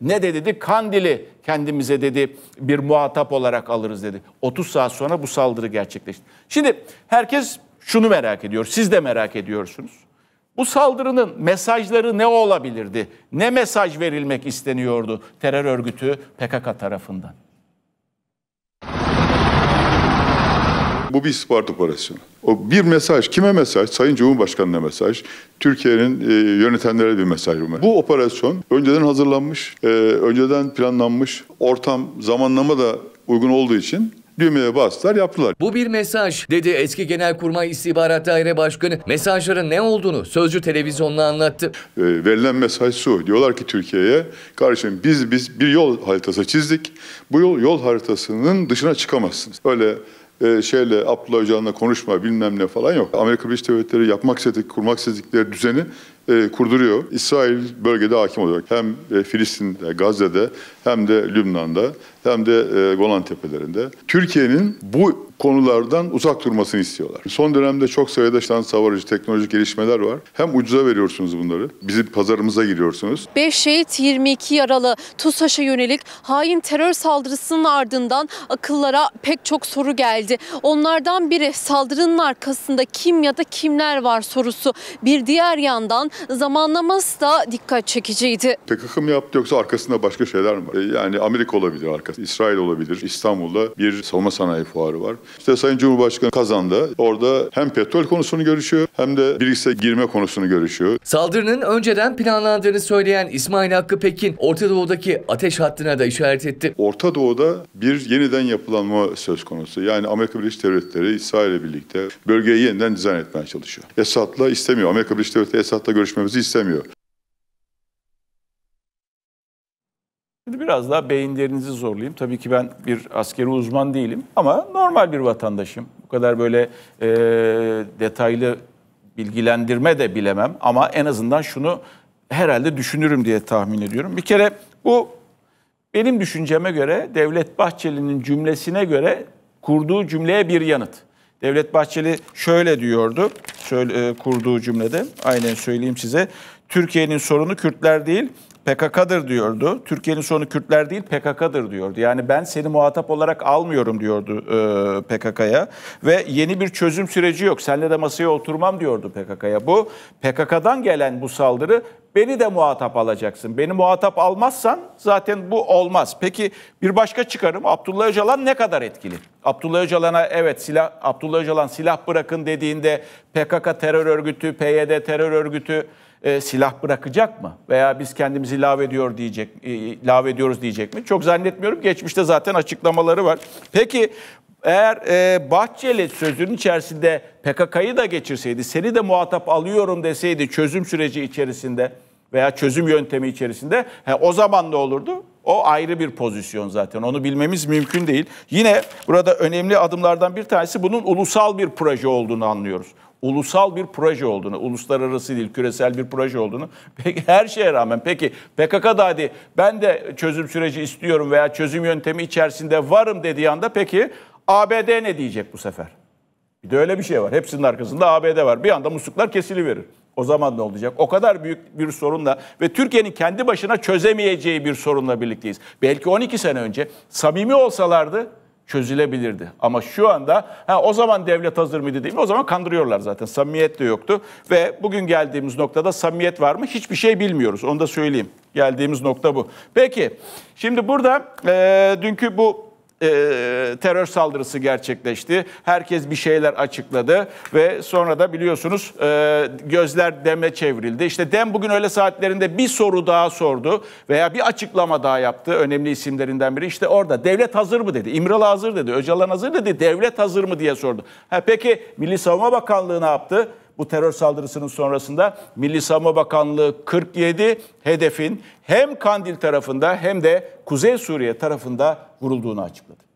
Ne de dedi? Kandili kendimize dedi bir muhatap olarak alırız dedi. 30 saat sonra bu saldırı gerçekleşti. Şimdi herkes şunu merak ediyor. Siz de merak ediyorsunuz. Bu saldırının mesajları ne olabilirdi? Ne mesaj verilmek isteniyordu terör örgütü PKK tarafından? Bu bir istihbarat operasyonu. O bir mesaj, kime mesaj? Sayın Cumhurbaşkanı'na mesaj, Türkiye'nin e, yönetenlere bir mesaj bu. Bu operasyon önceden hazırlanmış, e, önceden planlanmış, ortam, zamanlama da uygun olduğu için düğmeye bastılar yaptılar. Bu bir mesaj dedi eski Genelkurmay İstihbarat Daire Başkanı. Mesajların ne olduğunu Sözcü televizyonla anlattı. E, verilen mesaj şu. Diyorlar ki Türkiye'ye kardeşim biz biz bir yol haritası çizdik. Bu yol, yol haritasının dışına çıkamazsınız. Öyle e, şeyle Abdullah Öcalan'la konuşma bilmem ne falan yok. Amerika Birleşik Devletleri yapmak istedikleri, kurmak istedikleri düzeni e, kurduruyor. İsrail bölgede hakim olarak hem e, Filistin'de, Gazze'de hem de Lübnan'da hem de e, Golan Tepelerinde. Türkiye'nin bu konulardan uzak durmasını istiyorlar. Son dönemde çok sayıda şans savarıcı teknolojik gelişmeler var. Hem ucuza veriyorsunuz bunları, bizim pazarımıza giriyorsunuz. 5 şehit 22 yaralı TUSAŞ'a yönelik hain terör saldırısının ardından akıllara pek çok soru geldi. Onlardan biri saldırının arkasında kim ya da kimler var sorusu. Bir diğer yandan zamanlaması da dikkat çekiciydi. PKK mı yaptı yoksa arkasında başka şeyler mi var? E, yani Amerika olabilir arkasında, İsrail olabilir. İstanbul'da bir savunma sanayi fuarı var. İşte Sayın Cumhurbaşkanı kazandı. Orada hem petrol konusunu görüşüyor hem de birlikte girme konusunu görüşüyor. Saldırının önceden planlandığını söyleyen İsmail Hakkı Pekin, Orta Doğu'daki ateş hattına da işaret etti. Orta Doğu'da bir yeniden yapılanma söz konusu. Yani Amerika Birleşik Devletleri İsrail ile birlikte bölgeyi yeniden dizayn etmeye çalışıyor. Esad'la istemiyor. Amerika Birleşik Devletleri Esad'la görüşmemizi istemiyor. Şimdi biraz daha beyinlerinizi zorlayayım. Tabii ki ben bir askeri uzman değilim ama normal bir vatandaşım. Bu kadar böyle e, detaylı bilgilendirme de bilemem ama en azından şunu herhalde düşünürüm diye tahmin ediyorum. Bir kere bu benim düşünceme göre Devlet Bahçeli'nin cümlesine göre kurduğu cümleye bir yanıt. Devlet Bahçeli şöyle diyordu, şöyle e, kurduğu cümlede aynen söyleyeyim size. Türkiye'nin sorunu Kürtler değil, PKK'dır diyordu. Türkiye'nin sonu Kürtler değil PKK'dır diyordu. Yani ben seni muhatap olarak almıyorum diyordu e, PKK'ya ve yeni bir çözüm süreci yok. Senle de masaya oturmam diyordu PKK'ya. Bu PKK'dan gelen bu saldırı beni de muhatap alacaksın. Beni muhatap almazsan zaten bu olmaz. Peki bir başka çıkarım Abdullah Öcalan ne kadar etkili? Abdullah Öcalan'a evet silah Abdullah Öcalan silah bırakın dediğinde PKK terör örgütü, PYD terör örgütü e, silah bırakacak mı? Veya biz kendimizi ilave ediyor diyecek, e, ilave ediyoruz diyecek mi? Çok zannetmiyorum. Geçmişte zaten açıklamaları var. Peki eğer e, Bahçeli sözünün içerisinde PKK'yı da geçirseydi, seni de muhatap alıyorum deseydi çözüm süreci içerisinde veya çözüm yöntemi içerisinde he, o zaman ne olurdu? O ayrı bir pozisyon zaten. Onu bilmemiz mümkün değil. Yine burada önemli adımlardan bir tanesi bunun ulusal bir proje olduğunu anlıyoruz ulusal bir proje olduğunu, uluslararası değil küresel bir proje olduğunu peki, her şeye rağmen peki PKK da hadi ben de çözüm süreci istiyorum veya çözüm yöntemi içerisinde varım dediği anda peki ABD ne diyecek bu sefer? Bir de öyle bir şey var. Hepsinin arkasında ABD var. Bir anda musluklar kesiliverir. O zaman ne olacak? O kadar büyük bir sorunla ve Türkiye'nin kendi başına çözemeyeceği bir sorunla birlikteyiz. Belki 12 sene önce samimi olsalardı çözülebilirdi. Ama şu anda ha, o zaman devlet hazır mıydı değil mi? O zaman kandırıyorlar zaten. Samimiyet de yoktu. Ve bugün geldiğimiz noktada samimiyet var mı? Hiçbir şey bilmiyoruz. Onu da söyleyeyim. Geldiğimiz nokta bu. Peki şimdi burada e, dünkü bu e, terör saldırısı gerçekleşti. Herkes bir şeyler açıkladı ve sonra da biliyorsunuz e, gözler deme çevrildi. İşte Dem bugün öyle saatlerinde bir soru daha sordu veya bir açıklama daha yaptı. Önemli isimlerinden biri İşte orada devlet hazır mı dedi. İmralı hazır dedi. Öcalan hazır dedi. Devlet hazır mı diye sordu. Ha peki Milli Savunma Bakanlığı ne yaptı? Bu terör saldırısının sonrasında Milli Savunma Bakanlığı 47 hedefin hem Kandil tarafında hem de Kuzey Suriye tarafında vurulduğunu açıkladı.